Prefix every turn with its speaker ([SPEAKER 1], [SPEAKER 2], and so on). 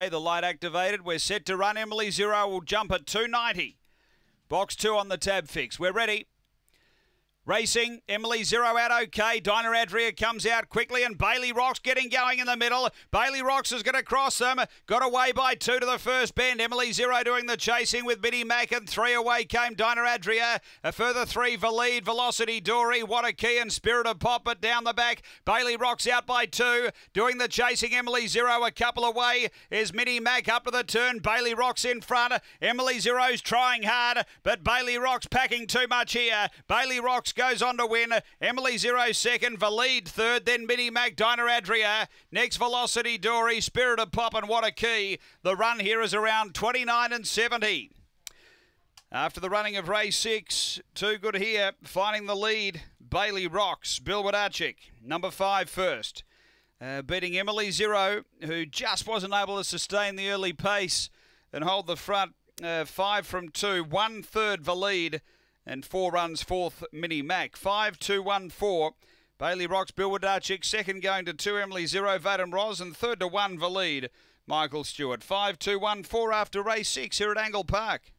[SPEAKER 1] The light activated. We're set to run. Emily Zero will jump at 290. Box two on the tab fix. We're ready. Racing, Emily Zero out okay. Dinah Adria comes out quickly and Bailey Rocks getting going in the middle. Bailey Rocks is going to cross them. Got away by two to the first bend. Emily Zero doing the chasing with Biddy Mack and three away came Dinah Adria. A further three for lead. Velocity Dory, what a key and Spirit of Pop, but down the back. Bailey Rocks out by two. Doing the chasing, Emily Zero a couple away is Minnie Mack up to the turn. Bailey Rocks in front. Emily Zero's trying hard, but Bailey Rocks packing too much here. Bailey Rocks goes on to win. Emily Zero second. Valide third. Then Mini Mag Diner Adria. Next Velocity Dory. Spirit of Pop and What a Key. The run here is around 29 and 70. After the running of race six, too good here, finding the lead. Bailey Rocks, Bill Wadarchik, number five first. Uh, beating Emily Zero, who just wasn't able to sustain the early pace and hold the front. Uh, five from two, one third the lead and four runs fourth Mini Mac. 5 2 1 4. Bailey Rocks, Bilwardarchik, second going to two, Emily Zero, Vadim Roz, and third to one, Valide, Michael Stewart. 5 2 1 4 after race six here at Angle Park.